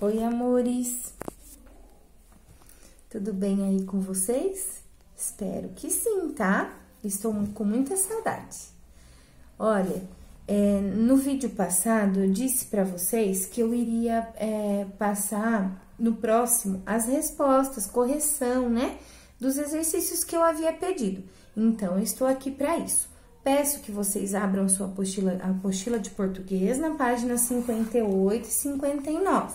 Oi, amores! Tudo bem aí com vocês? Espero que sim, tá? Estou com muita saudade. Olha, é, no vídeo passado eu disse para vocês que eu iria é, passar no próximo as respostas, correção, né? Dos exercícios que eu havia pedido. Então, estou aqui para isso. Peço que vocês abram sua apostila, apostila de português na página 58 e 59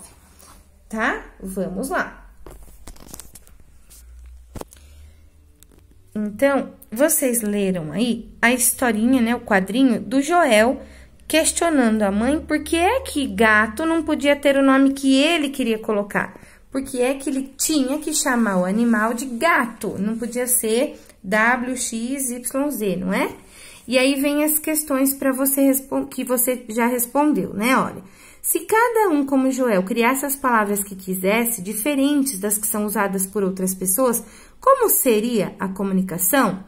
tá? Vamos lá. Então, vocês leram aí a historinha, né, o quadrinho do Joel questionando a mãe por que é que gato não podia ter o nome que ele queria colocar. Porque é que ele tinha que chamar o animal de gato, não podia ser W X Y Z, não é? E aí vem as questões para você que você já respondeu, né? Olha, se cada um, como Joel, criasse as palavras que quisesse, diferentes das que são usadas por outras pessoas, como seria a comunicação?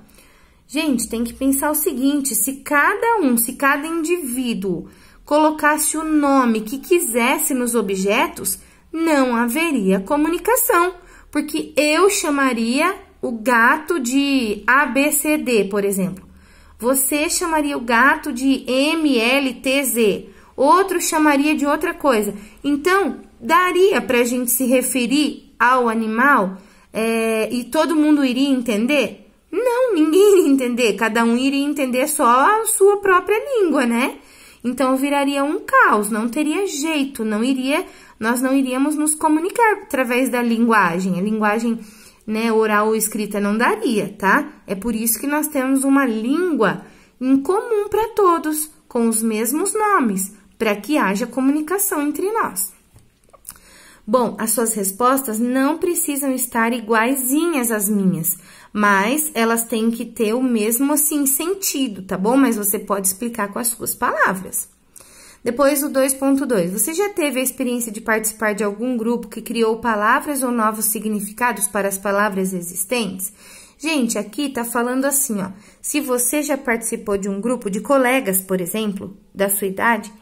Gente, tem que pensar o seguinte: se cada um, se cada indivíduo colocasse o nome que quisesse nos objetos, não haveria comunicação, porque eu chamaria o gato de ABCD, por exemplo. Você chamaria o gato de MLTZ outro chamaria de outra coisa. Então, daria para a gente se referir ao animal é, e todo mundo iria entender? Não, ninguém iria entender, cada um iria entender só a sua própria língua, né? Então viraria um caos, não teria jeito, não iria, nós não iríamos nos comunicar através da linguagem. A linguagem né, oral ou escrita não daria, tá? É por isso que nós temos uma língua em comum para todos, com os mesmos nomes para que haja comunicação entre nós. Bom, as suas respostas não precisam estar iguaizinhas às minhas, mas elas têm que ter o mesmo assim sentido, tá bom? Mas você pode explicar com as suas palavras. Depois o 2.2. Você já teve a experiência de participar de algum grupo que criou palavras ou novos significados para as palavras existentes? Gente, aqui tá falando assim, ó. Se você já participou de um grupo de colegas, por exemplo, da sua idade,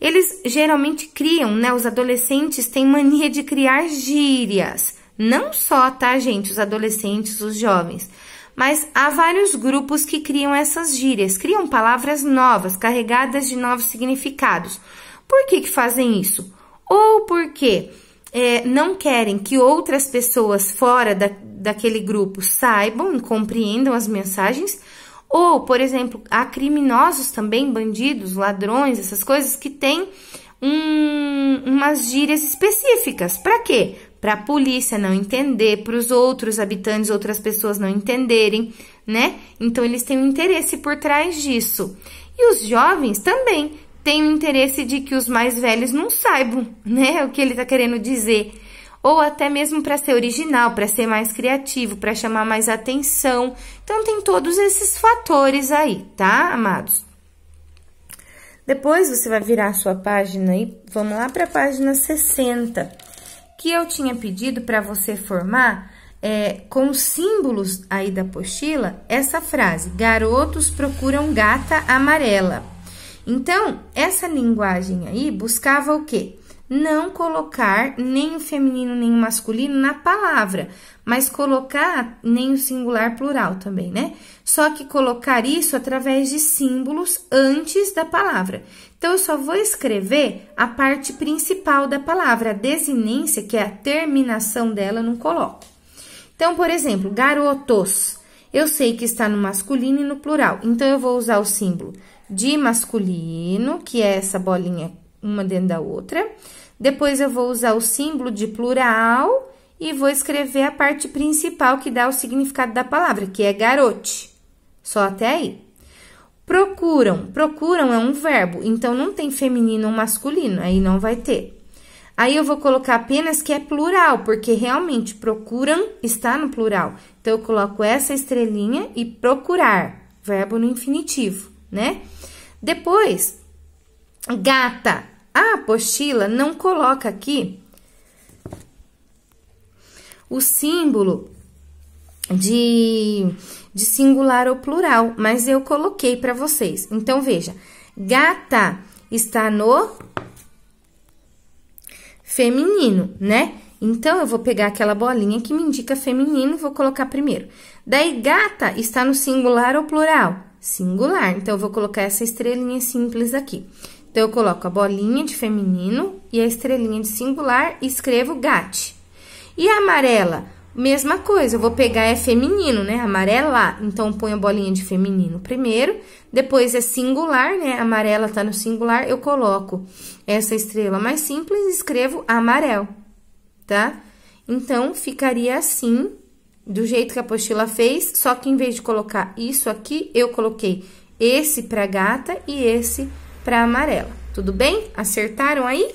eles geralmente criam, né? Os adolescentes têm mania de criar gírias. Não só, tá, gente? Os adolescentes, os jovens. Mas há vários grupos que criam essas gírias, criam palavras novas, carregadas de novos significados. Por que, que fazem isso? Ou porque é, não querem que outras pessoas fora da, daquele grupo saibam e compreendam as mensagens, ou, por exemplo, há criminosos também, bandidos, ladrões, essas coisas que têm um, umas gírias específicas. Para quê? Para a polícia não entender, para os outros habitantes, outras pessoas não entenderem, né? Então eles têm um interesse por trás disso. E os jovens também têm o interesse de que os mais velhos não saibam, né? O que ele está querendo dizer ou até mesmo para ser original, para ser mais criativo, para chamar mais atenção. Então, tem todos esses fatores aí, tá, amados? Depois você vai virar a sua página e vamos lá para a página 60, que eu tinha pedido para você formar é, com símbolos aí da apostila essa frase: garotos procuram gata amarela. Então, essa linguagem aí buscava o quê? não colocar nem o feminino nem o masculino na palavra, mas colocar nem o singular plural também, né? Só que colocar isso através de símbolos antes da palavra. Então, eu só vou escrever a parte principal da palavra, a desinência, que é a terminação dela, não coloco. Então, por exemplo, garotos. Eu sei que está no masculino e no plural, então eu vou usar o símbolo de masculino, que é essa bolinha uma dentro da outra depois, eu vou usar o símbolo de plural e vou escrever a parte principal que dá o significado da palavra, que é garote. Só até aí. Procuram. Procuram é um verbo, então não tem feminino ou masculino, aí não vai ter. Aí eu vou colocar apenas que é plural, porque realmente procuram está no plural. Então eu coloco essa estrelinha e procurar, verbo no infinitivo, né? Depois, gata. A apostila não coloca aqui o símbolo de, de singular ou plural, mas eu coloquei para vocês. Então, veja, gata está no feminino, né? Então, eu vou pegar aquela bolinha que me indica feminino, vou colocar primeiro. Daí, gata está no singular ou plural? Singular. Então, eu vou colocar essa estrelinha simples aqui. Então, eu coloco a bolinha de feminino e a estrelinha de singular e escrevo GAT. E a amarela? Mesma coisa, eu vou pegar é feminino, né? Amarela. Então, ponho a bolinha de feminino primeiro, depois é singular, né? Amarela tá no singular, eu coloco essa estrela mais simples e escrevo amarelo, tá? Então, ficaria assim, do jeito que a apostila fez, só que em vez de colocar isso aqui, eu coloquei esse pra gata e esse pra para amarela. Tudo bem? Acertaram aí?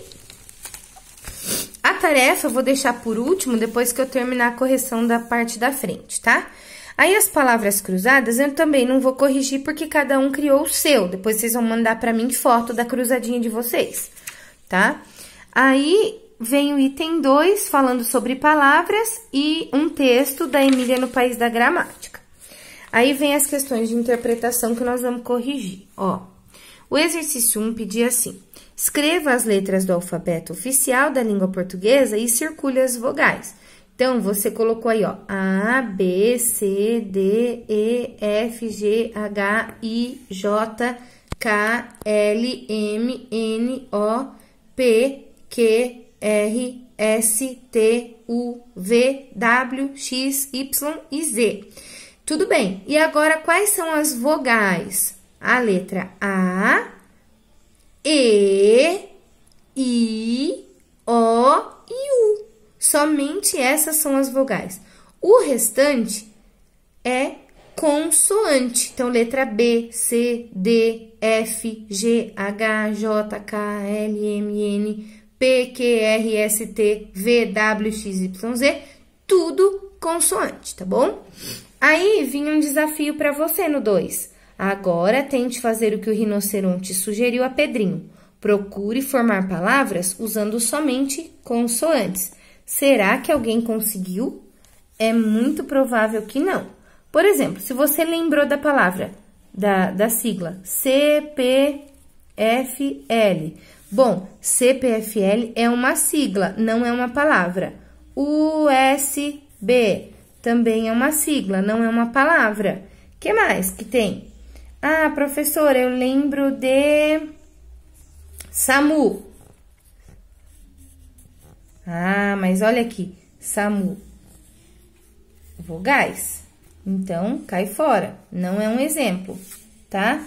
A tarefa eu vou deixar por último, depois que eu terminar a correção da parte da frente, tá? Aí as palavras cruzadas eu também não vou corrigir porque cada um criou o seu. Depois vocês vão mandar para mim foto da cruzadinha de vocês, tá? Aí vem o item 2 falando sobre palavras e um texto da Emília no País da Gramática. Aí vem as questões de interpretação que nós vamos corrigir, ó. O exercício 1 pedia assim: escreva as letras do alfabeto oficial da língua portuguesa e circule as vogais. Então, você colocou aí, ó, A, B, C, D, E, F, G, H, I, J, K, L, M, N, O, P, Q, R, S, T, U, V, W, X, Y e Z. Tudo bem. E agora, quais são as vogais? a letra A, E, I, O e U. Somente essas são as vogais. O restante é consoante. Então, letra B, C, D, F, G, H, J, K, L, M, N, P, Q, R, S, T, V, W, X, Y, Z. Tudo consoante, tá bom? Aí vinha um desafio para você no 2. Agora tente fazer o que o rinoceronte sugeriu a Pedrinho. Procure formar palavras usando somente consoantes. Será que alguém conseguiu? É muito provável que não. Por exemplo, se você lembrou da palavra, da, da sigla CPFL. Bom, CPFL é uma sigla, não é uma palavra. USB também é uma sigla, não é uma palavra. que mais que tem? Ah, professora, eu lembro de SAMU. Ah, mas olha aqui, SAMU. Vogais. Então, cai fora. Não é um exemplo, tá?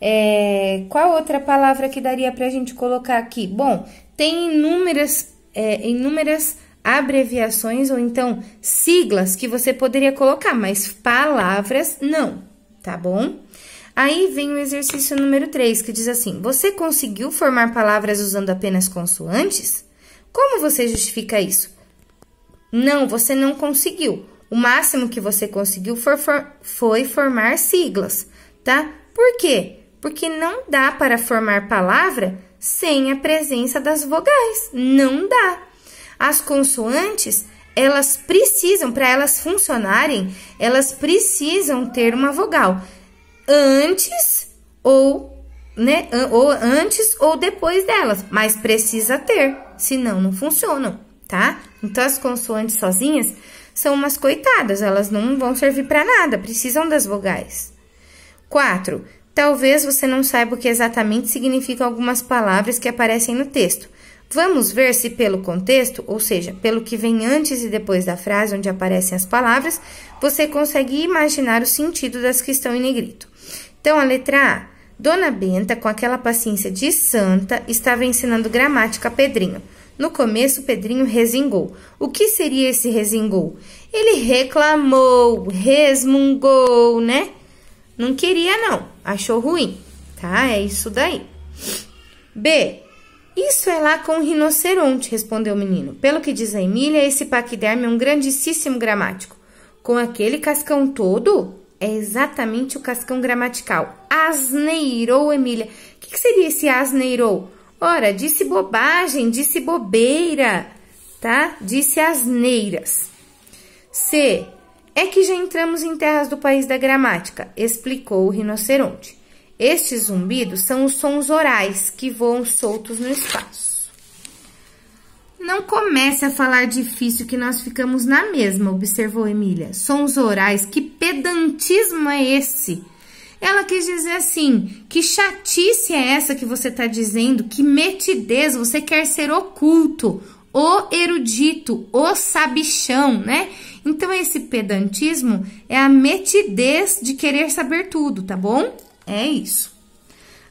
É, qual outra palavra que daria para a gente colocar aqui? Bom, tem inúmeras, é, inúmeras abreviações ou então siglas que você poderia colocar, mas palavras não, tá bom? Aí vem o exercício número 3, que diz assim: Você conseguiu formar palavras usando apenas consoantes? Como você justifica isso? Não, você não conseguiu. O máximo que você conseguiu for, for, foi formar siglas, tá? Por quê? Porque não dá para formar palavra sem a presença das vogais. Não dá. As consoantes, elas precisam, para elas funcionarem, elas precisam ter uma vogal antes ou, né, ou antes ou depois delas, mas precisa ter, senão não funcionam, tá? Então as consoantes sozinhas são umas coitadas, elas não vão servir para nada, precisam das vogais. 4. Talvez você não saiba o que exatamente significam algumas palavras que aparecem no texto. Vamos ver se, pelo contexto, ou seja, pelo que vem antes e depois da frase onde aparecem as palavras, você consegue imaginar o sentido das que estão em negrito. Então, a letra A. Dona Benta, com aquela paciência de santa, estava ensinando gramática a Pedrinho. No começo, Pedrinho resingou. O que seria esse resingou? Ele reclamou, resmungou, né? Não queria, não. Achou ruim, tá? É isso daí. B. Isso é lá com o rinoceronte, respondeu o menino. Pelo que diz a Emília, esse paquiderme é um grandíssimo gramático. Com aquele cascão todo? É exatamente o cascão gramatical. Asneirou, Emília. O que, que seria esse asneirou? Ora, disse bobagem, disse bobeira, tá? Disse asneiras. C. É que já entramos em terras do país da gramática, explicou o rinoceronte. Estes zumbidos são os sons orais que voam soltos no espaço. Não comece a falar difícil que nós ficamos na mesma, observou Emília. Sons orais, que pedantismo é esse? Ela quis dizer assim: que chatice é essa que você está dizendo? Que metidez, você quer ser oculto, o erudito, o sabichão, né? Então, esse pedantismo é a metidez de querer saber tudo, tá bom? É isso.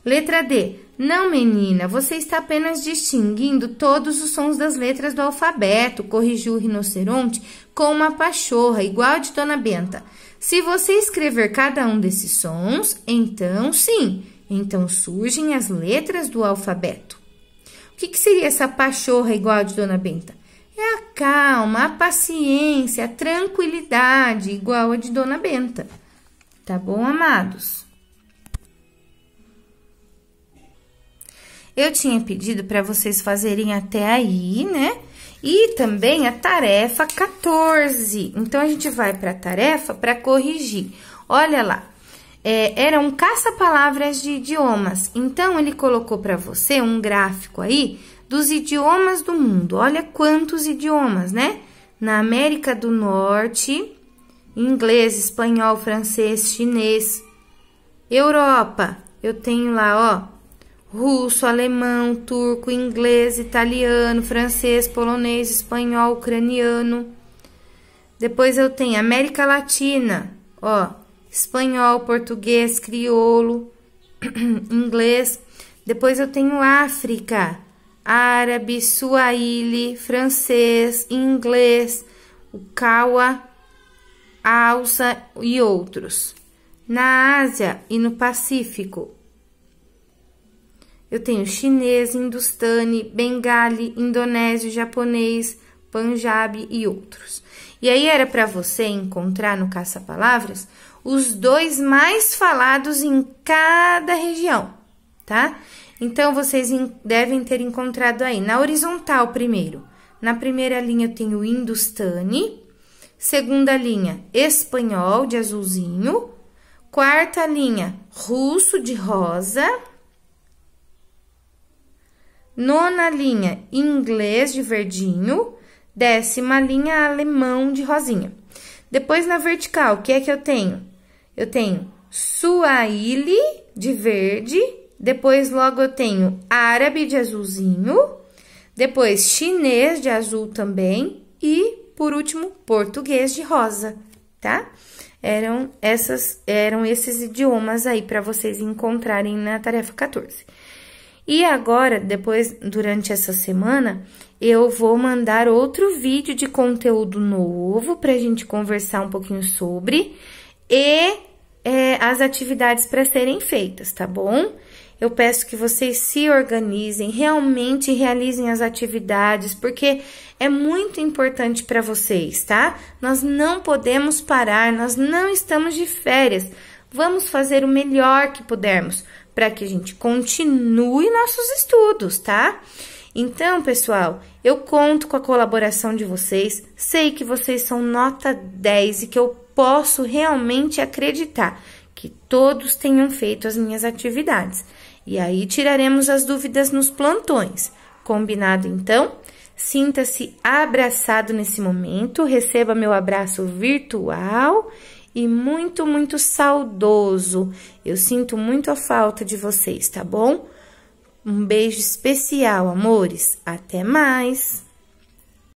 Letra D. Não, menina, você está apenas distinguindo todos os sons das letras do alfabeto, corrigiu o rinoceronte com uma pachorra, igual a de Dona Benta. Se você escrever cada um desses sons, então sim, então surgem as letras do alfabeto. O que, que seria essa pachorra igual a de Dona Benta? É a calma, a paciência, a tranquilidade igual a de Dona Benta. Tá bom, amados? Eu tinha pedido para vocês fazerem até aí, né? E também a tarefa 14. Então, a gente vai para a tarefa para corrigir. Olha lá, é, era um caça-palavras de idiomas. Então, ele colocou para você um gráfico aí dos idiomas do mundo. Olha quantos idiomas, né? Na América do Norte, inglês, espanhol, francês, chinês. Europa, eu tenho lá, ó, russo, alemão, turco, inglês, italiano, francês, polonês, espanhol, ucraniano. Depois eu tenho América Latina, ó, espanhol, português, crioulo, inglês. Depois eu tenho África, árabe, suaíli, francês, inglês, ukawa, alça e outros. Na Ásia e no Pacífico, eu tenho chinês, hindustani, bengali, indonésio, japonês, panjabi e outros. E aí era para você encontrar no caça-palavras os dois mais falados em cada região, tá? Então vocês devem ter encontrado aí na horizontal primeiro. Na primeira linha eu tenho hindustani, segunda linha espanhol de azulzinho, quarta linha russo de rosa, Nona linha, inglês de verdinho. Décima linha, alemão de rosinha. Depois, na vertical, o que é que eu tenho? Eu tenho Suaíli de verde. Depois, logo, eu tenho árabe de azulzinho. Depois, chinês de azul também. E, por último, português de rosa, tá? Eram, essas, eram esses idiomas aí para vocês encontrarem na tarefa 14. E agora, depois, durante essa semana, eu vou mandar outro vídeo de conteúdo novo para a gente conversar um pouquinho sobre e é, as atividades para serem feitas, tá bom? Eu peço que vocês se organizem, realmente realizem as atividades, porque é muito importante para vocês, tá? Nós não podemos parar, nós não estamos de férias. Vamos fazer o melhor que pudermos, para que a gente continue nossos estudos, tá? Então, pessoal, eu conto com a colaboração de vocês. Sei que vocês são nota 10 e que eu posso realmente acreditar que todos tenham feito as minhas atividades. E aí tiraremos as dúvidas nos plantões. Combinado então? Sinta-se abraçado nesse momento, receba meu abraço virtual e muito, muito saudoso. Eu sinto muito a falta de vocês, tá bom? Um beijo especial, amores. Até mais!